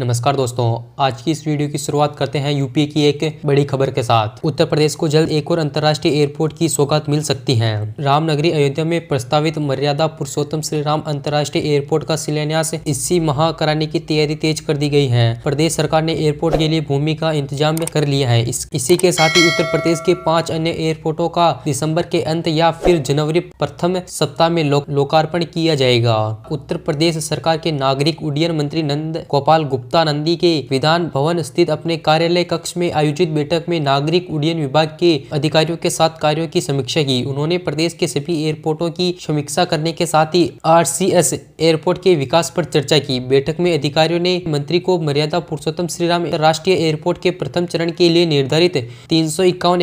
नमस्कार दोस्तों आज की इस वीडियो की शुरुआत करते हैं यूपी की एक बड़ी खबर के साथ उत्तर प्रदेश को जल्द एक और अंतर्राष्ट्रीय एयरपोर्ट की सौगात मिल सकती है रामनगरी अयोध्या में प्रस्तावित मर्यादा पुरुषोत्तम श्री राम अंतर्राष्ट्रीय एयरपोर्ट का शिलान्यास इसी माह कराने की तैयारी तेज कर दी गई है प्रदेश सरकार ने एयरपोर्ट के लिए भूमि का इंतजाम कर लिया है इस, इसी के साथ ही उत्तर प्रदेश के पाँच अन्य एयरपोर्टो का दिसम्बर के अंत या फिर जनवरी प्रथम सप्ताह में लोकार्पण किया जाएगा उत्तर प्रदेश सरकार के नागरिक उड्डयन मंत्री नंद गोपाल गुप्ता गुप्ता नंदी के विधान भवन स्थित अपने कार्यालय कक्ष में आयोजित बैठक में नागरिक उड्डयन विभाग के अधिकारियों के साथ कार्यों की समीक्षा की उन्होंने प्रदेश के सभी एयरपोर्टों की समीक्षा करने के साथ ही आर एयरपोर्ट के विकास पर चर्चा की बैठक में अधिकारियों ने मंत्री को मर्यादा पुरुषोत्तम श्रीराम राष्ट्रीय एयरपोर्ट के प्रथम चरण के लिए निर्धारित तीन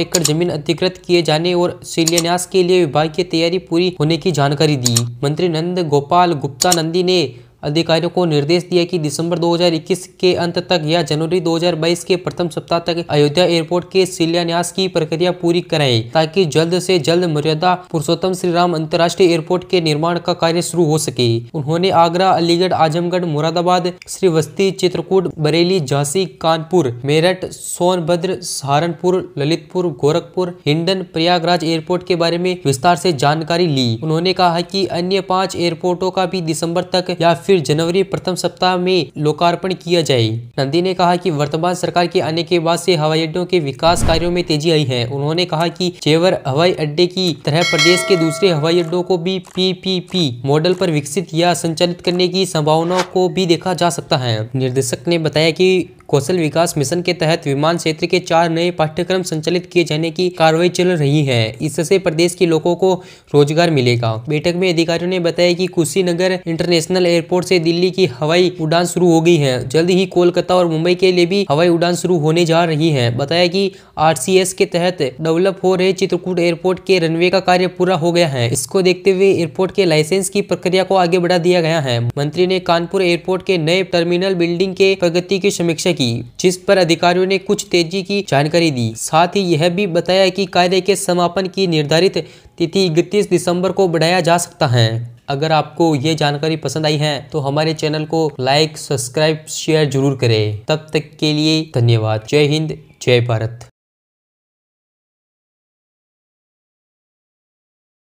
एकड़ जमीन अधिकृत किए जाने और शिलान्यास के लिए विभाग की तैयारी पूरी होने की जानकारी दी मंत्री नंद गोपाल गुप्ता नंदी ने अधिकारियों को निर्देश दिया कि दिसंबर 2021 के अंत तक या जनवरी 2022 के प्रथम सप्ताह तक अयोध्या एयरपोर्ट के शिलान्यास की प्रक्रिया पूरी कराए ताकि जल्द से जल्द मर्यादा पुरुषोत्तम श्री राम अंतर्राष्ट्रीय एयरपोर्ट के निर्माण का कार्य शुरू हो सके उन्होंने आगरा अलीगढ़ आजमगढ़ मुरादाबाद श्रीवस्ती चित्रकूट बरेली झांसी कानपुर मेरठ सोनभद्र सहारनपुर ललितपुर गोरखपुर हिंडन प्रयागराज एयरपोर्ट के बारे में विस्तार से जानकारी ली उन्होंने कहा की अन्य पांच एयरपोर्टों का भी दिसंबर तक या फिर जनवरी प्रथम सप्ताह में लोकार्पण किया जाए नंदी ने कहा कि वर्तमान सरकार के आने के बाद से हवाई अड्डों के विकास कार्यों में तेजी आई है उन्होंने कहा कि जेवर हवाई अड्डे की तरह प्रदेश के दूसरे हवाई अड्डों को भी पीपीपी मॉडल पर विकसित या संचालित करने की संभावनाओं को भी देखा जा सकता है निर्देशक ने बताया की कौशल विकास मिशन के तहत विमान क्षेत्र के चार नए पाठ्यक्रम संचालित किए जाने की कार्रवाई चल रही है इससे प्रदेश के लोगों को रोजगार मिलेगा बैठक में अधिकारियों ने बताया कि कुशीनगर इंटरनेशनल एयरपोर्ट से दिल्ली की हवाई उड़ान शुरू हो गई है जल्द ही कोलकाता और मुंबई के लिए भी हवाई उड़ान शुरू होने जा रही है बताया की आर के तहत डेवलप हो रहे चित्रकूट एयरपोर्ट के रनवे का कार्य पूरा हो गया है इसको देखते हुए एयरपोर्ट के लाइसेंस की प्रक्रिया को आगे बढ़ा दिया गया है मंत्री ने कानपुर एयरपोर्ट के नए टर्मिनल बिल्डिंग के प्रगति की समीक्षा की की जिस पर अधिकारियों ने कुछ तेजी की जानकारी दी साथ ही यह भी बताया कि कार्य के समापन की निर्धारित तिथि इकतीस दिसंबर को बढ़ाया जा सकता है अगर आपको ये जानकारी पसंद आई है तो हमारे चैनल को लाइक सब्सक्राइब शेयर जरूर करें तब तक के लिए धन्यवाद जय हिंद जय भारत